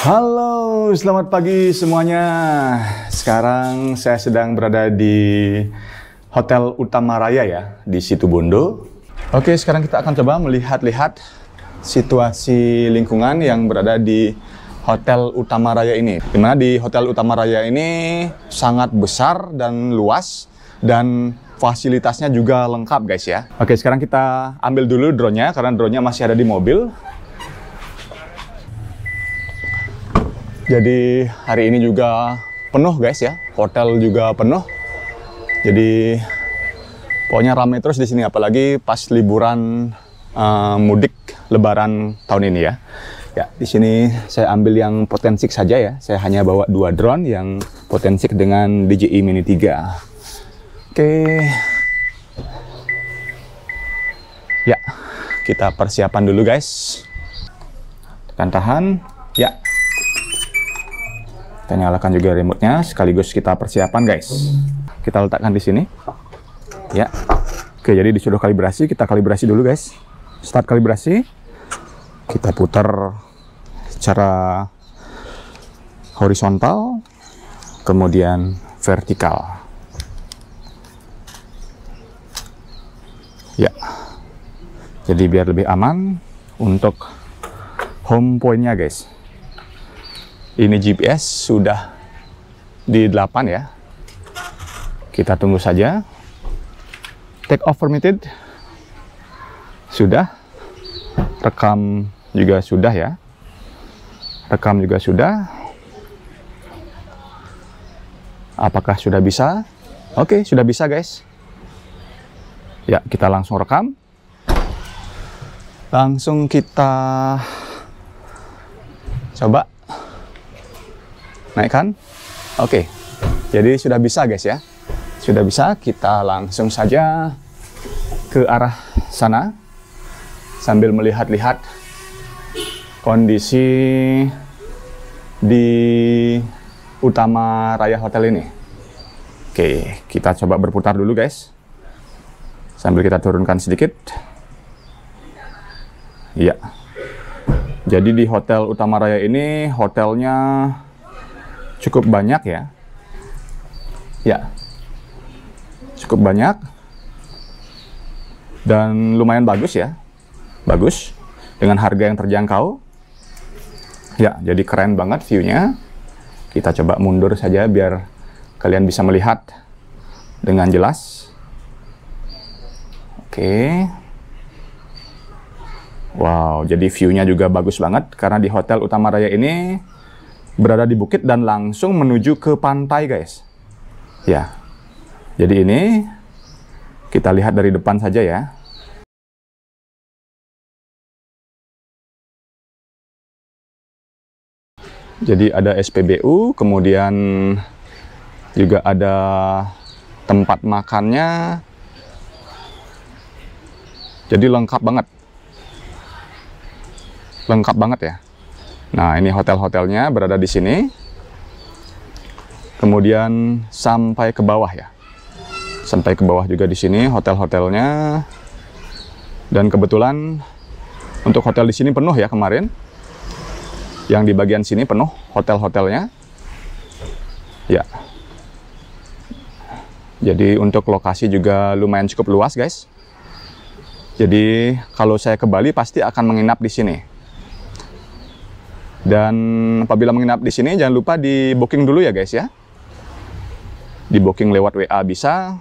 Halo, selamat pagi semuanya. Sekarang saya sedang berada di Hotel Utama Raya ya, di situ Bondo. Oke, sekarang kita akan coba melihat-lihat situasi lingkungan yang berada di Hotel Utama Raya ini. Dimana di Hotel Utama Raya ini sangat besar dan luas dan fasilitasnya juga lengkap guys ya. Oke, sekarang kita ambil dulu drone-nya karena drone-nya masih ada di mobil. Jadi hari ini juga penuh guys ya, hotel juga penuh. Jadi pokoknya ramai terus di sini apalagi pas liburan uh, mudik lebaran tahun ini ya. Ya, di sini saya ambil yang potensik saja ya. Saya hanya bawa dua drone yang potensik dengan DJI e Mini 3. Oke. Ya, kita persiapan dulu guys. Tekan tahan. Kita nyalakan juga remote-nya sekaligus kita persiapan guys. Kita letakkan di sini. Ya. Oke, jadi disuruh kalibrasi, kita kalibrasi dulu guys. Start kalibrasi. Kita putar secara horizontal kemudian vertikal. Ya. Jadi biar lebih aman untuk home point-nya guys ini GPS sudah di 8 ya. Kita tunggu saja. Take off permitted. Sudah. Rekam juga sudah ya. Rekam juga sudah. Apakah sudah bisa? Oke, sudah bisa guys. Ya, kita langsung rekam. Langsung kita coba naikkan oke jadi sudah bisa guys ya sudah bisa kita langsung saja ke arah sana sambil melihat-lihat kondisi di utama Raya Hotel ini oke kita coba berputar dulu guys sambil kita turunkan sedikit Iya. Jadi di Hotel Utama Raya ini hotelnya cukup banyak ya. Ya, cukup banyak dan lumayan bagus ya, bagus dengan harga yang terjangkau. Ya, jadi keren banget view-nya. Kita coba mundur saja biar kalian bisa melihat dengan jelas. Oke. Wow, jadi view-nya juga bagus banget karena di Hotel Utama Raya ini berada di bukit dan langsung menuju ke pantai, guys. Ya. Jadi ini kita lihat dari depan saja ya. Jadi ada SPBU, kemudian juga ada tempat makannya. Jadi lengkap banget. Lengkap banget ya. Nah, ini hotel-hotelnya berada di sini. Kemudian sampai ke bawah ya. Sampai ke bawah juga di sini hotel-hotelnya. Dan kebetulan untuk hotel di sini penuh ya kemarin. Yang di bagian sini penuh hotel-hotelnya. Ya. Jadi untuk lokasi juga lumayan cukup luas, guys. Jadi kalau saya ke Bali pasti akan menginap di sini dan apabila menginap di sini jangan lupa di booking dulu ya guys ya. Di booking lewat WA bisa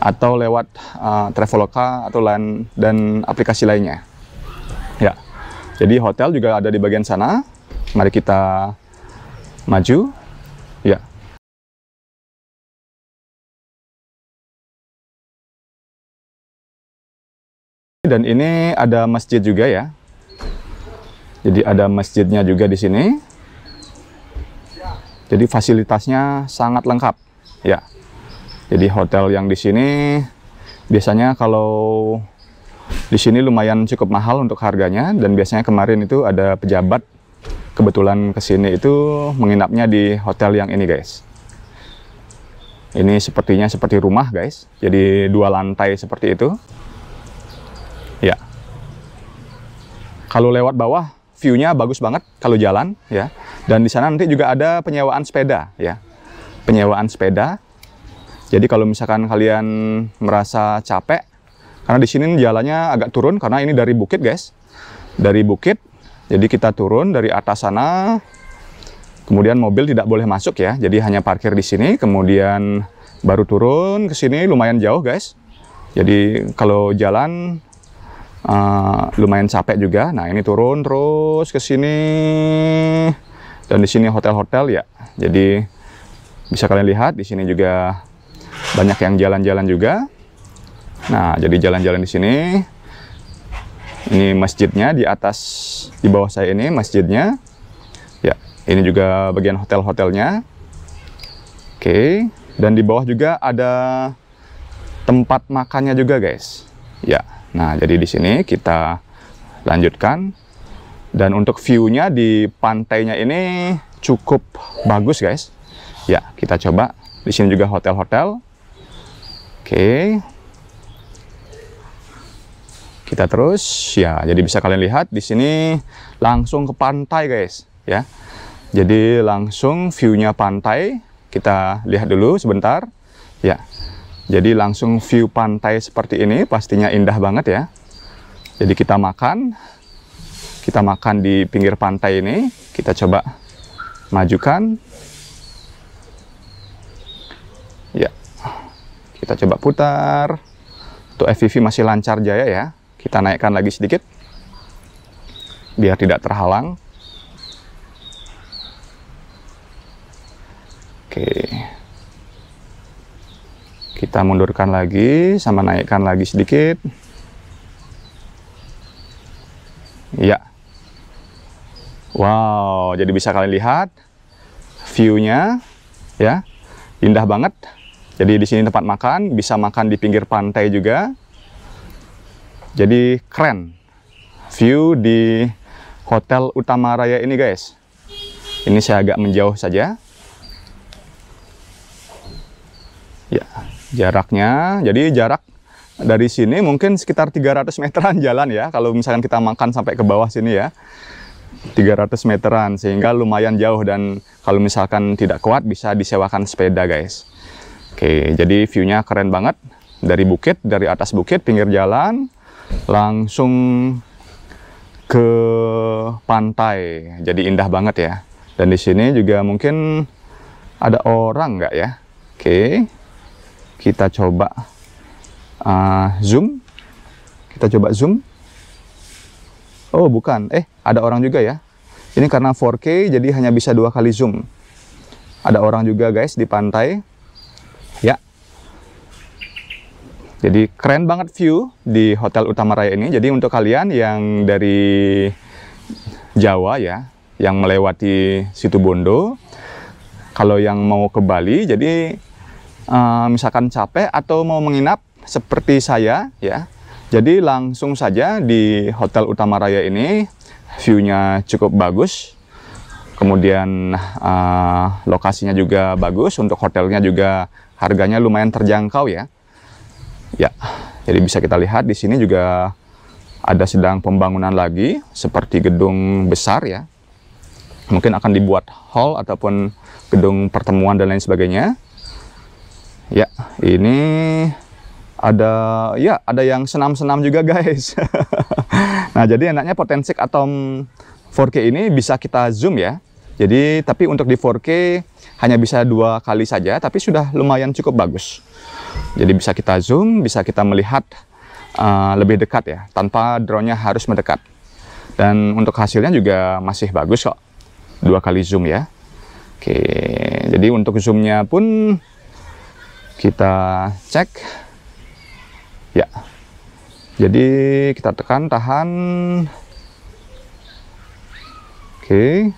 atau lewat uh, Traveloka atau lain dan aplikasi lainnya. Ya. Jadi hotel juga ada di bagian sana. Mari kita maju. Ya. Dan ini ada masjid juga ya. Jadi ada masjidnya juga di sini. Jadi fasilitasnya sangat lengkap, ya. Jadi hotel yang di sini biasanya kalau di sini lumayan cukup mahal untuk harganya dan biasanya kemarin itu ada pejabat kebetulan ke sini itu menginapnya di hotel yang ini, guys. Ini sepertinya seperti rumah, guys. Jadi dua lantai seperti itu. Ya. Kalau lewat bawah view-nya bagus banget kalau jalan ya. Dan di sana nanti juga ada penyewaan sepeda ya. Penyewaan sepeda. Jadi kalau misalkan kalian merasa capek karena di sini jalannya agak turun karena ini dari bukit, guys. Dari bukit. Jadi kita turun dari atas sana. Kemudian mobil tidak boleh masuk ya. Jadi hanya parkir di sini, kemudian baru turun ke sini lumayan jauh, guys. Jadi kalau jalan uh, lumayan capek juga. Nah ini turun terus ke sini dan di sini hotel-hotel ya. Jadi bisa kalian lihat di sini juga banyak yang jalan-jalan juga. Nah jadi jalan-jalan di sini. Ini masjidnya di atas di bawah saya ini masjidnya. Ya ini juga bagian hotel-hotelnya. Oke dan di bawah juga ada tempat makannya juga guys. Ya. Nah, jadi di sini kita lanjutkan. Dan untuk view-nya di pantainya ini cukup bagus, guys. Ya, kita coba. Di sini juga hotel-hotel. Oke. Kita terus. Ya, jadi bisa kalian lihat di sini langsung ke pantai, guys. Ya. Jadi langsung view-nya pantai. Kita lihat dulu sebentar. Ya. Jadi langsung view pantai seperti ini, pastinya indah banget ya. Jadi kita makan, kita makan di pinggir pantai ini, kita coba majukan. Ya, kita coba putar. Untuk FPV masih lancar jaya ya. Kita naikkan lagi sedikit, biar tidak terhalang. Oke kita mundurkan lagi sama naikkan lagi sedikit ya wow jadi bisa kalian lihat viewnya ya indah banget jadi di sini tempat makan bisa makan di pinggir pantai juga jadi keren view di hotel utama raya ini guys ini saya agak menjauh saja ya jaraknya jadi jarak dari sini mungkin sekitar 300 meteran jalan ya kalau misalkan kita makan sampai ke bawah sini ya 300 meteran sehingga lumayan jauh dan kalau misalkan tidak kuat bisa disewakan sepeda guys oke jadi viewnya keren banget dari bukit dari atas bukit pinggir jalan langsung ke pantai jadi indah banget ya dan di sini juga mungkin ada orang nggak ya oke kita coba uh, zoom kita coba zoom oh bukan eh ada orang juga ya ini karena 4K jadi hanya bisa dua kali zoom ada orang juga guys di pantai ya jadi keren banget view di Hotel Utama Raya ini jadi untuk kalian yang dari Jawa ya yang melewati situ Bondo kalau yang mau ke Bali jadi uh, misalkan capek atau mau menginap seperti saya ya. Jadi langsung saja di Hotel Utama Raya ini viewnya cukup bagus. Kemudian uh, lokasinya juga bagus, untuk hotelnya juga harganya lumayan terjangkau ya. Ya, jadi bisa kita lihat di sini juga ada sedang pembangunan lagi seperti gedung besar ya. Mungkin akan dibuat hall ataupun gedung pertemuan dan lain sebagainya. Ya, ini ada ya ada yang senam-senam juga guys. nah, jadi enaknya potensik Atom 4K ini bisa kita zoom ya. Jadi tapi untuk di 4K hanya bisa dua kali saja, tapi sudah lumayan cukup bagus. Jadi bisa kita zoom, bisa kita melihat uh, lebih dekat ya, tanpa drone-nya harus mendekat. Dan untuk hasilnya juga masih bagus kok, dua kali zoom ya. Oke, jadi untuk zoomnya pun kita cek ya jadi kita tekan tahan oke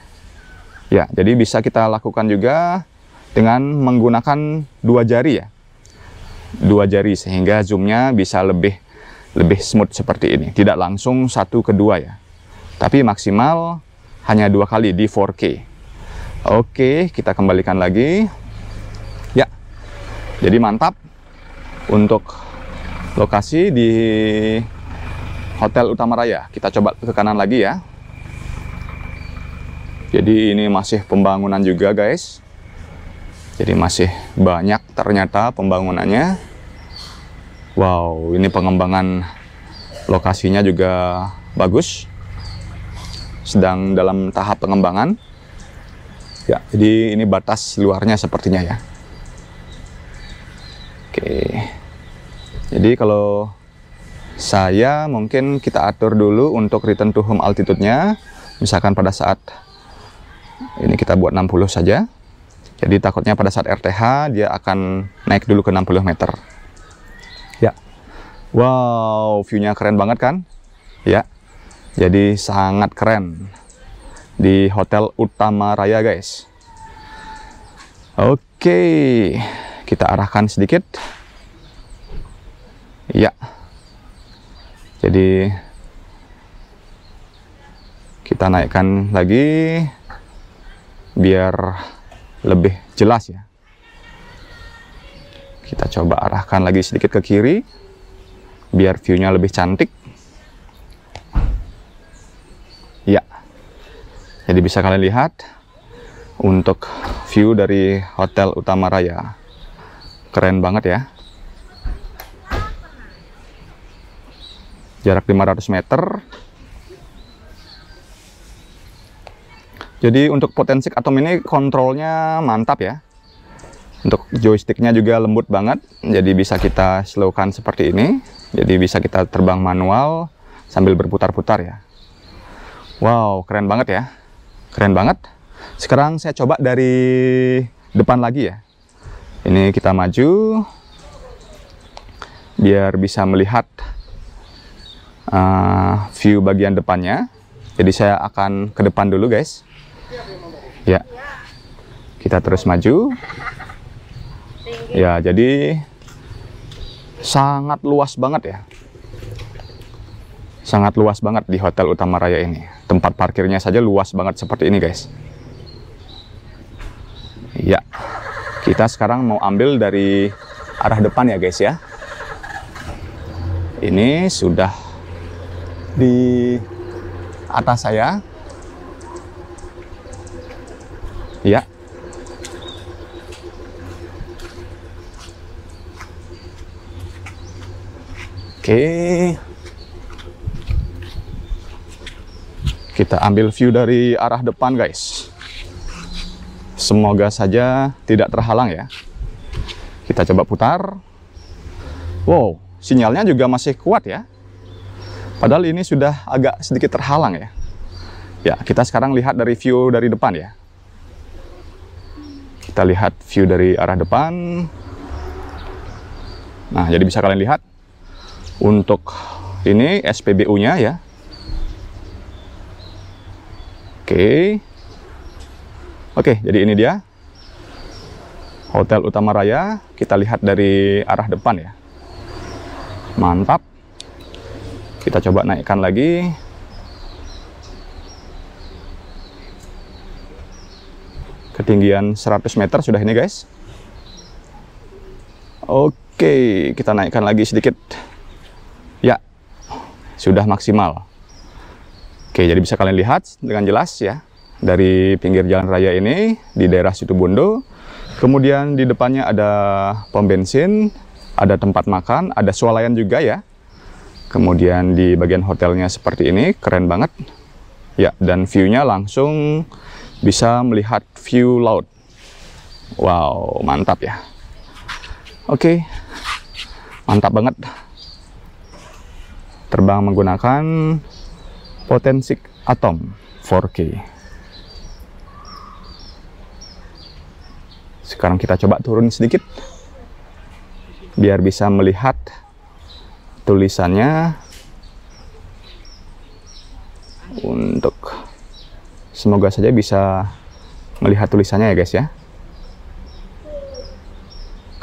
ya jadi bisa kita lakukan juga dengan menggunakan dua jari ya dua jari sehingga zoomnya bisa lebih lebih smooth seperti ini tidak langsung satu kedua ya tapi maksimal hanya dua kali di 4K oke kita kembalikan lagi jadi mantap untuk lokasi di Hotel Utama Raya. Kita coba ke kanan lagi ya. Jadi ini masih pembangunan juga guys. Jadi masih banyak ternyata pembangunannya. Wow, ini pengembangan lokasinya juga bagus. Sedang dalam tahap pengembangan. Ya, jadi ini batas luarnya sepertinya ya. Oke. Jadi kalau saya mungkin kita atur dulu untuk return to home altitude-nya. Misalkan pada saat ini kita buat 60 saja. Jadi takutnya pada saat RTH dia akan naik dulu ke 60 meter. Ya. Wow, view-nya keren banget kan? Ya. Jadi sangat keren di Hotel Utama Raya, guys. Oke. Okay kita arahkan sedikit ya jadi kita naikkan lagi biar lebih jelas ya kita coba arahkan lagi sedikit ke kiri biar viewnya lebih cantik ya jadi bisa kalian lihat untuk view dari Hotel Utama Raya keren banget ya jarak 500 meter jadi untuk potensi atom ini kontrolnya mantap ya untuk joysticknya juga lembut banget jadi bisa kita slowkan seperti ini jadi bisa kita terbang manual sambil berputar-putar ya wow keren banget ya keren banget sekarang saya coba dari depan lagi ya ini kita maju biar bisa melihat uh, view bagian depannya jadi saya akan ke depan dulu guys ya kita terus maju ya jadi sangat luas banget ya sangat luas banget di Hotel Utama Raya ini tempat parkirnya saja luas banget seperti ini guys Kita sekarang mau ambil dari arah depan ya guys ya. Ini sudah di atas saya. Ya. Oke. Kita ambil view dari arah depan guys. Semoga saja tidak terhalang ya. Kita coba putar. Wow, sinyalnya juga masih kuat ya. Padahal ini sudah agak sedikit terhalang ya. Ya, kita sekarang lihat dari view dari depan ya. Kita lihat view dari arah depan. Nah, jadi bisa kalian lihat untuk ini SPBU-nya ya. Oke. Okay. Oke, jadi ini dia Hotel Utama Raya. Kita lihat dari arah depan ya. Mantap. Kita coba naikkan lagi. Ketinggian 100 meter sudah ini guys. Oke, kita naikkan lagi sedikit. Ya, sudah maksimal. Oke, jadi bisa kalian lihat dengan jelas ya dari pinggir jalan raya ini di daerah Situbondo. Kemudian di depannya ada pom bensin, ada tempat makan, ada swalayan juga ya. Kemudian di bagian hotelnya seperti ini, keren banget. Ya, dan view-nya langsung bisa melihat view laut. Wow, mantap ya. Oke, mantap banget. Terbang menggunakan potensik atom 4K. Sekarang kita coba turun sedikit biar bisa melihat tulisannya untuk semoga saja bisa melihat tulisannya ya guys ya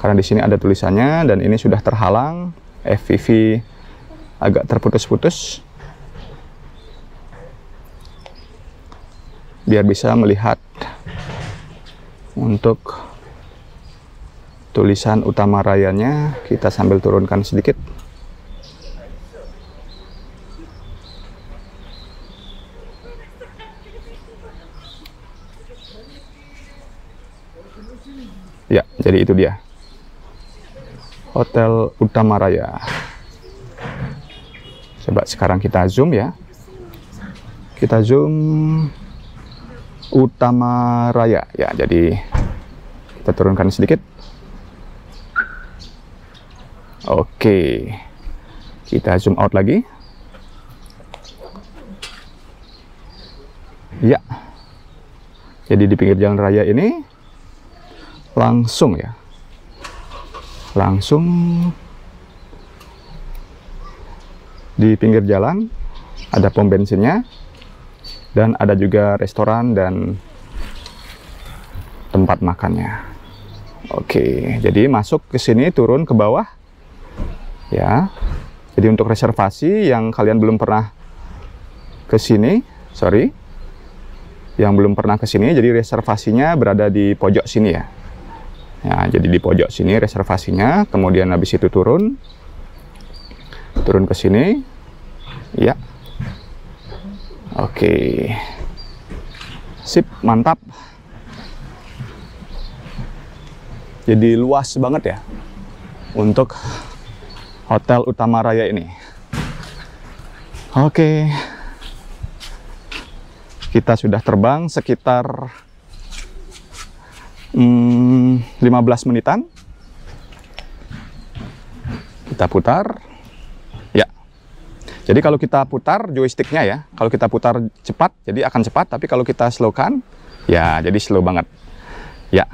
karena di sini ada tulisannya dan ini sudah terhalang FVV agak terputus-putus biar bisa melihat untuk tulisan utama rayanya kita sambil turunkan sedikit ya jadi itu dia Hotel Utama Raya coba sekarang kita zoom ya kita zoom Utama Raya ya jadi kita turunkan sedikit Oke. Kita zoom out lagi. Ya. Jadi di pinggir jalan raya ini langsung ya. Langsung di pinggir jalan ada pom bensinnya dan ada juga restoran dan tempat makannya. Oke, jadi masuk ke sini turun ke bawah ya. Jadi untuk reservasi yang kalian belum pernah ke sini, sorry, yang belum pernah ke sini, jadi reservasinya berada di pojok sini ya. Ya, jadi di pojok sini reservasinya, kemudian habis itu turun, turun ke sini, ya. Oke, sip, mantap. Jadi luas banget ya untuk Hotel Utama Raya ini. Oke. Kita sudah terbang sekitar hmm, 15 menitan. Kita putar. Ya. Jadi kalau kita putar joysticknya ya, kalau kita putar cepat, jadi akan cepat. Tapi kalau kita slowkan, ya jadi slow banget. Ya.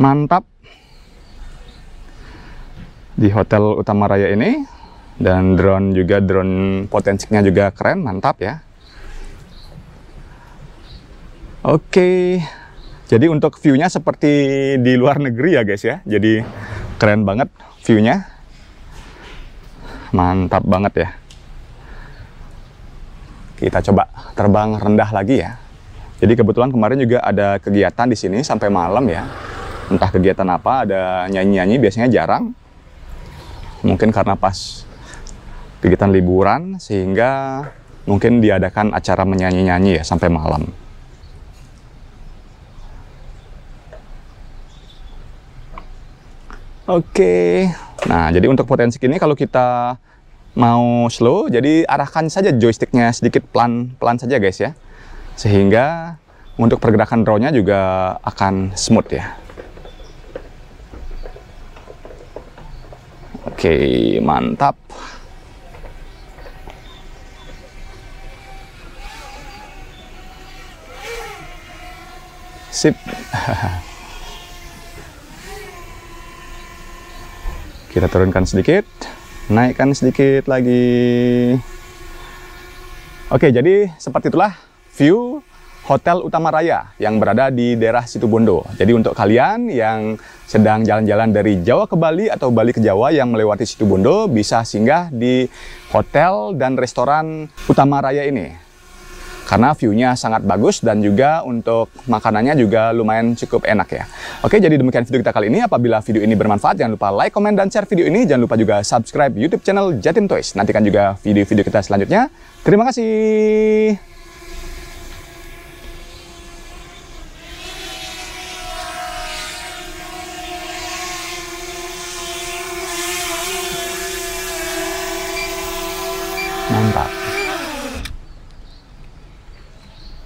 Mantap di hotel utama raya ini dan drone juga drone potensinya juga keren mantap ya oke jadi untuk viewnya seperti di luar negeri ya guys ya jadi keren banget viewnya mantap banget ya kita coba terbang rendah lagi ya jadi kebetulan kemarin juga ada kegiatan di sini sampai malam ya entah kegiatan apa ada nyanyi-nyanyi biasanya jarang mungkin karena pas kegiatan liburan sehingga mungkin diadakan acara menyanyi-nyanyi ya sampai malam. Oke, nah jadi untuk potensi ini kalau kita mau slow, jadi arahkan saja joysticknya sedikit pelan-pelan saja guys ya. Sehingga untuk pergerakan drone-nya juga akan smooth ya. Oke, mantap. Sip. Kita turunkan sedikit, naikkan sedikit lagi. Oke, jadi seperti itulah view Hotel Utama Raya yang berada di daerah Situbondo. Jadi untuk kalian yang sedang jalan-jalan dari Jawa ke Bali atau Bali ke Jawa yang melewati Situbondo bisa singgah di hotel dan restoran Utama Raya ini. Karena view-nya sangat bagus dan juga untuk makanannya juga lumayan cukup enak ya. Oke, jadi demikian video kita kali ini. Apabila video ini bermanfaat, jangan lupa like, komen, dan share video ini. Jangan lupa juga subscribe YouTube channel Jatim Toys. Nantikan juga video-video kita selanjutnya. Terima kasih.